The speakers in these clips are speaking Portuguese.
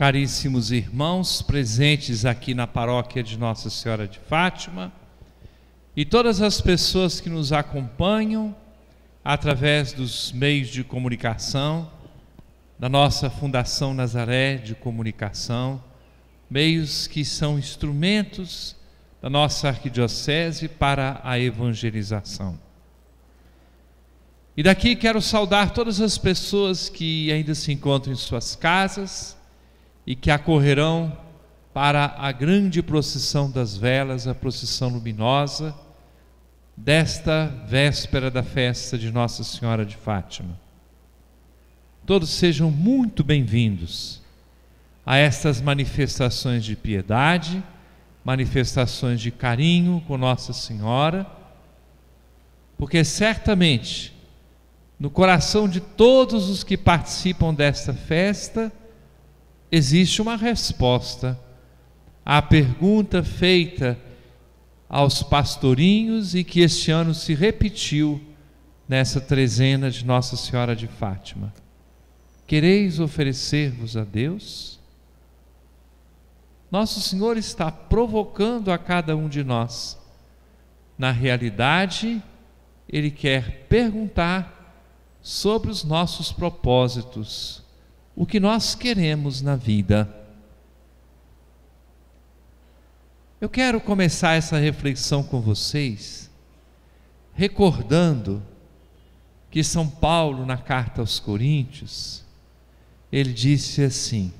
caríssimos irmãos presentes aqui na paróquia de Nossa Senhora de Fátima e todas as pessoas que nos acompanham através dos meios de comunicação da nossa Fundação Nazaré de Comunicação, meios que são instrumentos da nossa arquidiocese para a evangelização. E daqui quero saudar todas as pessoas que ainda se encontram em suas casas e que acorrerão para a grande procissão das velas, a procissão luminosa, desta véspera da festa de Nossa Senhora de Fátima. Todos sejam muito bem-vindos a estas manifestações de piedade, manifestações de carinho com Nossa Senhora, porque certamente no coração de todos os que participam desta festa, existe uma resposta à pergunta feita aos pastorinhos e que este ano se repetiu nessa trezena de Nossa Senhora de Fátima. Quereis oferecer-vos a Deus? Nosso Senhor está provocando a cada um de nós. Na realidade, Ele quer perguntar sobre os nossos propósitos o que nós queremos na vida. Eu quero começar essa reflexão com vocês, recordando que São Paulo, na carta aos Coríntios, ele disse assim: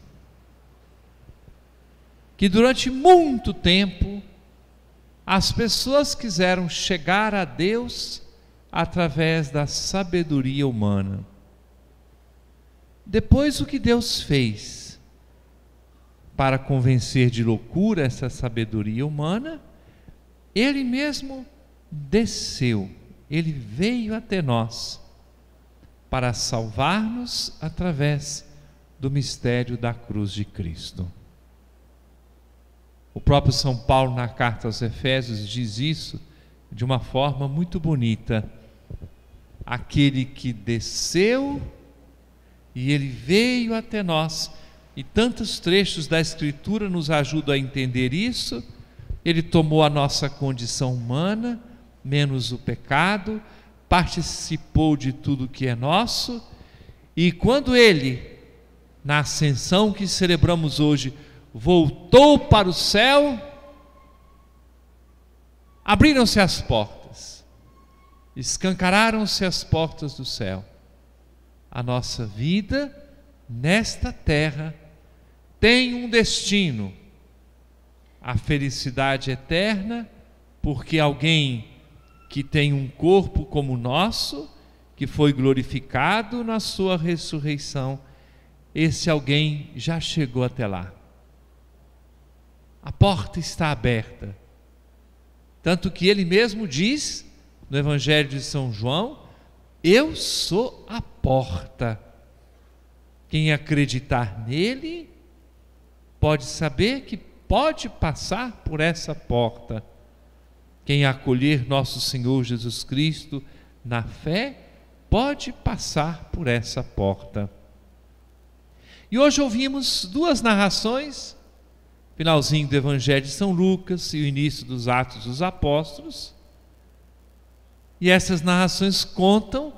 que durante muito tempo as pessoas quiseram chegar a Deus através da sabedoria humana. Depois, o que Deus fez para convencer de loucura essa sabedoria humana, Ele mesmo desceu, Ele veio até nós para salvar-nos através do mistério da cruz de Cristo. O próprio São Paulo, na carta aos Efésios, diz isso de uma forma muito bonita. Aquele que desceu e ele veio até nós. E tantos trechos da Escritura nos ajudam a entender isso. Ele tomou a nossa condição humana, menos o pecado, participou de tudo que é nosso, e quando ele, na ascensão que celebramos hoje, voltou para o céu, abriram-se as portas, escancararam-se as portas do céu a nossa vida nesta terra tem um destino, a felicidade eterna, porque alguém que tem um corpo como o nosso, que foi glorificado na sua ressurreição, esse alguém já chegou até lá. A porta está aberta. Tanto que ele mesmo diz no Evangelho de São João: Eu sou a porta. Quem acreditar nele pode saber que pode passar por essa porta. Quem acolher nosso Senhor Jesus Cristo na fé pode passar por essa porta. E hoje ouvimos duas narrações, finalzinho do Evangelho de São Lucas e o início dos Atos dos Apóstolos. E essas narrações contam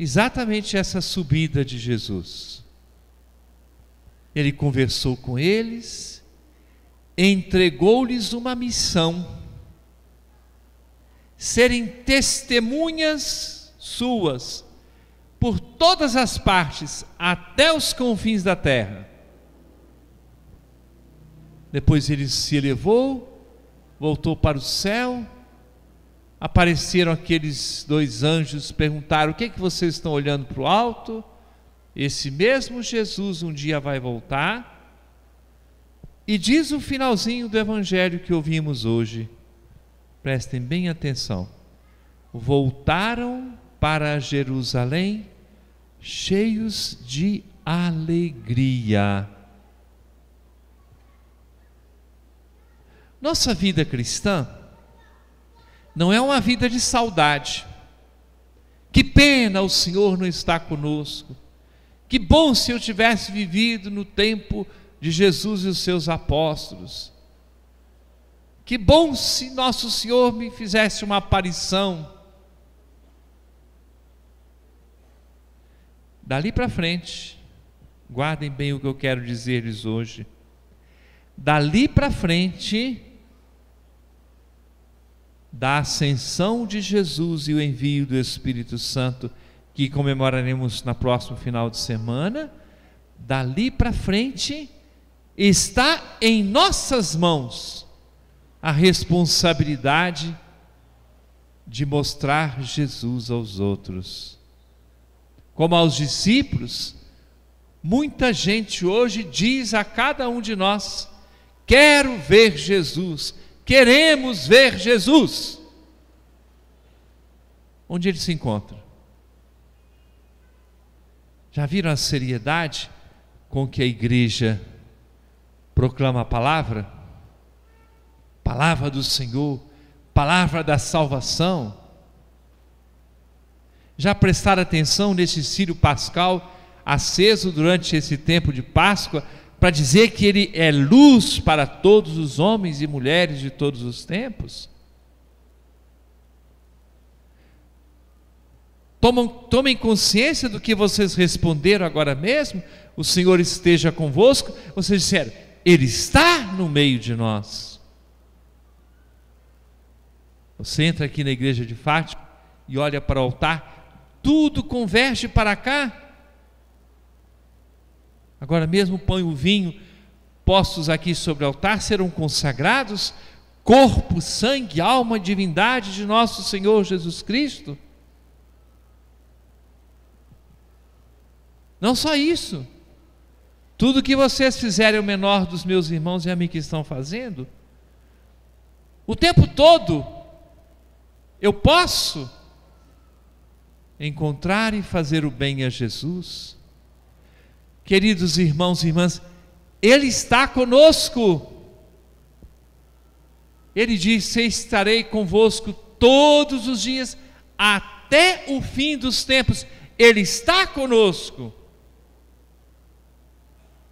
exatamente essa subida de Jesus. Ele conversou com eles, entregou-lhes uma missão: serem testemunhas suas por todas as partes, até os confins da terra. Depois ele se elevou, voltou para o céu apareceram aqueles dois anjos, perguntaram: O que é que vocês estão olhando para o alto? Esse mesmo Jesus um dia vai voltar. E diz o finalzinho do evangelho que ouvimos hoje. Prestem bem atenção. Voltaram para Jerusalém cheios de alegria. Nossa vida cristã não é uma vida de saudade. Que pena o Senhor não está conosco. Que bom se eu tivesse vivido no tempo de Jesus e os seus apóstolos. Que bom se nosso Senhor me fizesse uma aparição. Dali para frente, guardem bem o que eu quero dizer-lhes hoje. Dali para frente, da ascensão de Jesus e o envio do Espírito Santo, que comemoraremos na próximo final de semana, dali para frente está em nossas mãos a responsabilidade de mostrar Jesus aos outros. Como aos discípulos, muita gente hoje diz a cada um de nós: Quero ver Jesus, Queremos ver Jesus. Onde ele se encontra? Já viram a seriedade com que a igreja proclama a palavra? Palavra do Senhor, palavra da salvação. Já prestaram atenção nesse círio pascal aceso durante esse tempo de Páscoa? para dizer que ele é luz para todos os homens e mulheres de todos os tempos? Tomam, tomem consciência do que vocês responderam agora mesmo. O Senhor esteja convosco. Vocês disseram, Ele está no meio de nós. Você entra aqui na igreja de Fátima e olha para o altar, tudo converge para cá. Agora mesmo o pão e o vinho postos aqui sobre o altar serão consagrados corpo, sangue, alma, divindade de nosso Senhor Jesus Cristo. Não só isso. Tudo que vocês fizerem o menor dos meus irmãos e a mim que estão fazendo, o tempo todo eu posso encontrar e fazer o bem a Jesus Queridos irmãos e irmãs, Ele está conosco. Ele disse: Estarei convosco todos os dias, até o fim dos tempos. Ele está conosco.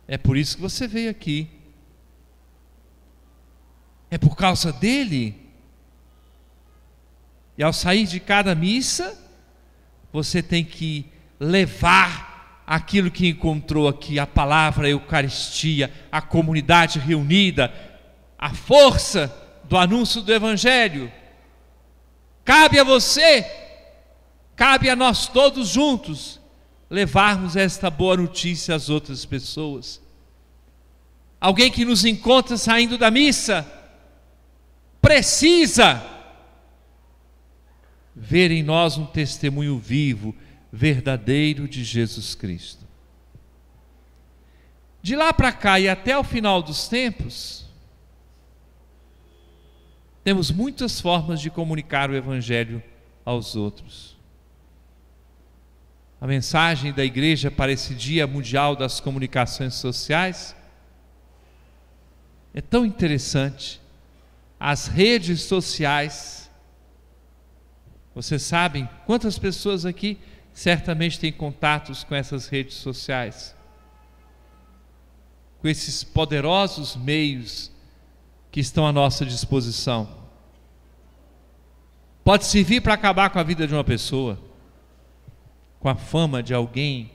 É por isso que você veio aqui. É por causa dele. E ao sair de cada missa, você tem que levar aquilo que encontrou aqui, a palavra, a Eucaristia, a comunidade reunida, a força do anúncio do Evangelho. Cabe a você, cabe a nós todos juntos, levarmos esta boa notícia às outras pessoas. Alguém que nos encontra saindo da missa, precisa ver em nós um testemunho vivo verdadeiro de Jesus Cristo. De lá para cá e até o final dos tempos, temos muitas formas de comunicar o Evangelho aos outros. A mensagem da igreja para esse Dia Mundial das Comunicações Sociais é tão interessante. As redes sociais. Vocês sabem quantas pessoas aqui certamente tem contatos com essas redes sociais, com esses poderosos meios que estão à nossa disposição. Pode servir para acabar com a vida de uma pessoa, com a fama de alguém,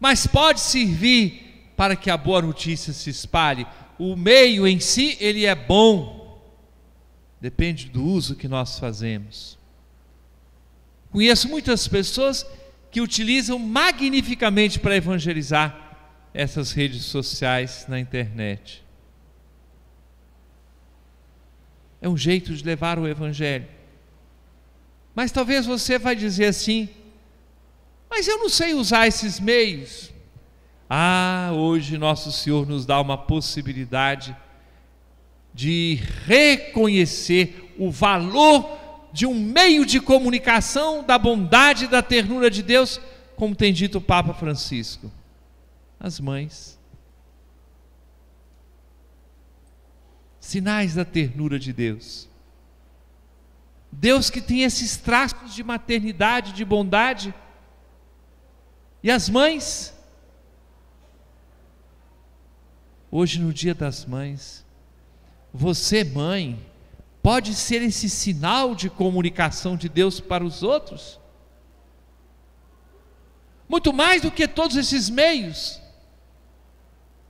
mas pode servir para que a boa notícia se espalhe. O meio em si, ele é bom, depende do uso que nós fazemos. Conheço muitas pessoas que utilizam magnificamente para evangelizar essas redes sociais na internet. É um jeito de levar o evangelho. Mas talvez você vai dizer assim: "Mas eu não sei usar esses meios". Ah, hoje nosso Senhor nos dá uma possibilidade de reconhecer o valor de um meio de comunicação da bondade e da ternura de Deus, como tem dito o Papa Francisco? As mães. Sinais da ternura de Deus. Deus que tem esses traços de maternidade, de bondade. E as mães? Hoje, no Dia das Mães, você, mãe, pode ser esse sinal de comunicação de Deus para os outros? Muito mais do que todos esses meios.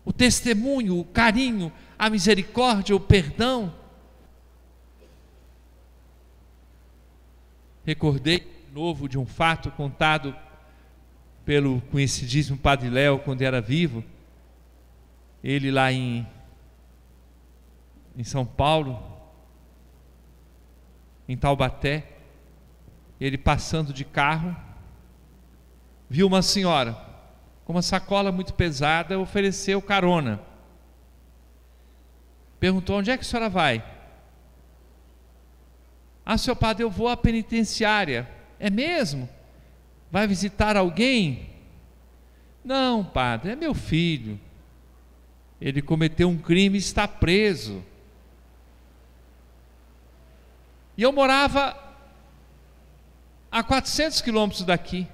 O testemunho, o carinho, a misericórdia, o perdão. Recordei de novo de um fato contado pelo conhecidíssimo Padre Léo quando era vivo. Ele lá em, em São Paulo, em Taubaté, ele passando de carro, viu uma senhora com uma sacola muito pesada, ofereceu carona. Perguntou: onde é que a senhora vai? Ah, seu padre, eu vou à penitenciária. É mesmo? Vai visitar alguém? Não, padre, é meu filho. Ele cometeu um crime e está preso. E eu morava a 400 quilômetros daqui.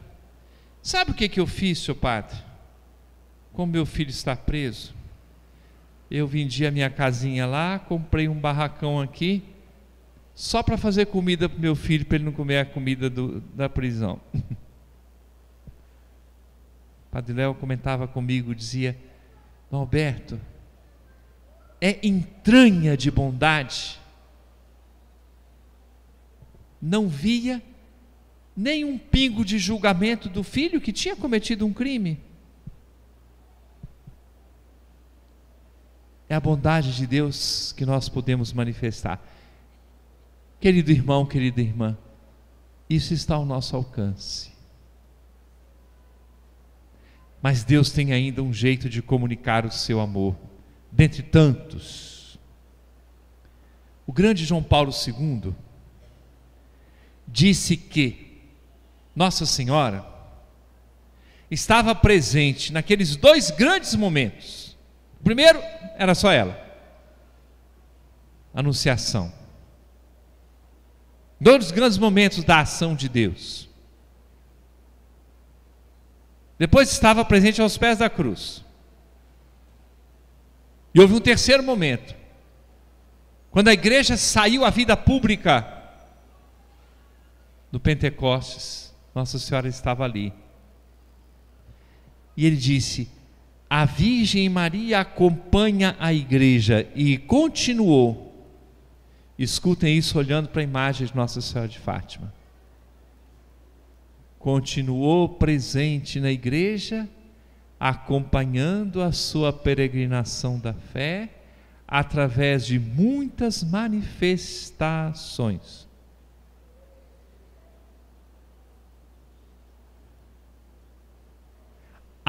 Sabe o que, que eu fiz, seu padre? Como meu filho está preso, eu vendi a minha casinha lá, comprei um barracão aqui, só para fazer comida para meu filho, para ele não comer a comida do, da prisão. o padre Léo comentava comigo, dizia: Alberto, é entranha de bondade não via nem um pingo de julgamento do filho que tinha cometido um crime. É a bondade de Deus que nós podemos manifestar. Querido irmão, querida irmã, isso está ao nosso alcance. Mas Deus tem ainda um jeito de comunicar o seu amor, dentre tantos. O grande João Paulo II, disse que Nossa Senhora estava presente naqueles dois grandes momentos. O primeiro era só ela, Anunciação. Dois dos grandes momentos da ação de Deus. Depois estava presente aos pés da cruz. E houve um terceiro momento, quando a igreja saiu à vida pública do Pentecostes, Nossa Senhora estava ali. E ele disse: A Virgem Maria acompanha a igreja. E continuou. Escutem isso olhando para a imagem de Nossa Senhora de Fátima. Continuou presente na igreja, acompanhando a sua peregrinação da fé através de muitas manifestações.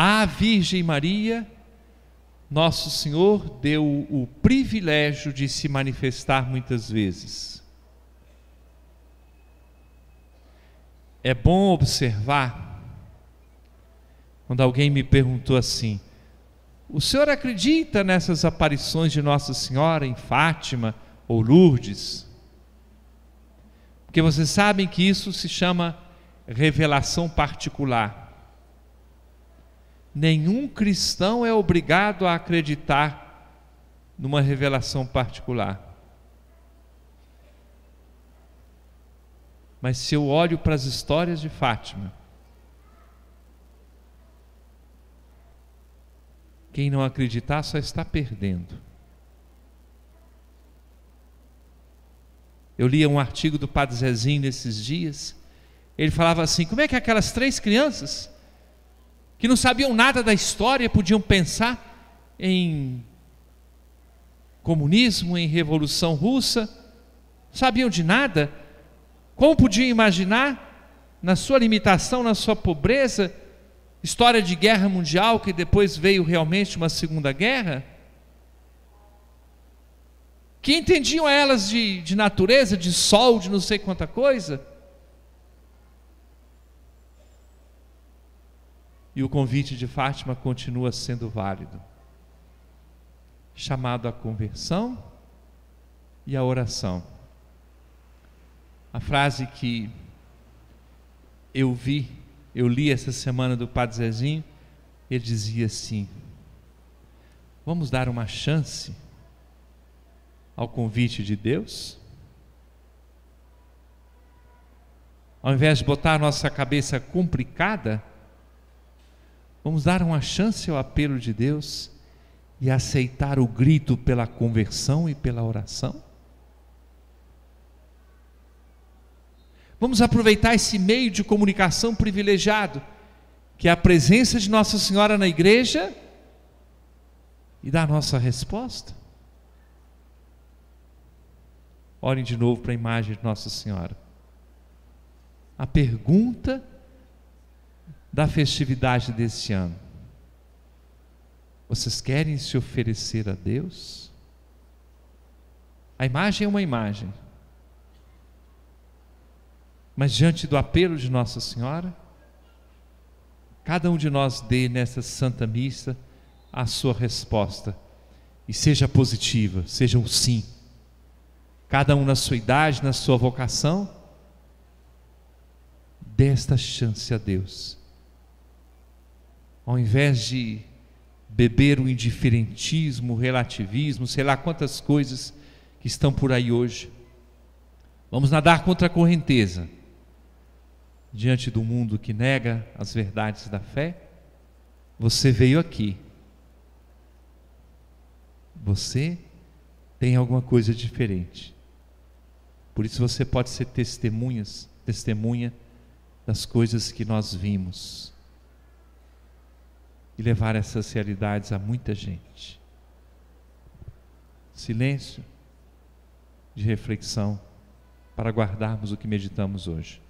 à Virgem Maria, Nosso Senhor deu o privilégio de se manifestar muitas vezes. É bom observar, quando alguém me perguntou assim, o senhor acredita nessas aparições de Nossa Senhora em Fátima ou Lourdes? Porque vocês sabem que isso se chama revelação particular nenhum cristão é obrigado a acreditar numa revelação particular. Mas se eu olho para as histórias de Fátima, quem não acreditar só está perdendo. Eu lia um artigo do Padre Zezinho nesses dias. Ele falava assim: como é que aquelas três crianças que não sabiam nada da história, podiam pensar em comunismo, em revolução russa, sabiam de nada. Como podiam imaginar, na sua limitação, na sua pobreza, história de guerra mundial que depois veio realmente uma segunda guerra? Que entendiam elas de, de natureza, de sol, de não sei quanta coisa? E o convite de Fátima continua sendo válido. Chamado à conversão e à oração. A frase que eu vi, eu li essa semana do Padre Zezinho, ele dizia assim: Vamos dar uma chance ao convite de Deus? Ao invés de botar a nossa cabeça complicada, Vamos dar uma chance ao apelo de Deus e aceitar o grito pela conversão e pela oração? Vamos aproveitar esse meio de comunicação privilegiado, que é a presença de Nossa Senhora na igreja, e dar a nossa resposta? Olhem de novo para a imagem de Nossa Senhora. A pergunta da festividade desse ano? Vocês querem se oferecer a Deus? A imagem é uma imagem. Mas diante do apelo de Nossa Senhora, cada um de nós dê nessa Santa Missa a sua resposta. E seja positiva, seja um sim. Cada um na sua idade, na sua vocação, dê esta chance a Deus ao invés de beber o indiferentismo, o relativismo, sei lá quantas coisas que estão por aí hoje. Vamos nadar contra a correnteza, diante do mundo que nega as verdades da fé. Você veio aqui. Você tem alguma coisa diferente. Por isso você pode ser testemunhas, testemunha das coisas que nós vimos e levar essas realidades a muita gente. Silêncio de reflexão para guardarmos o que meditamos hoje.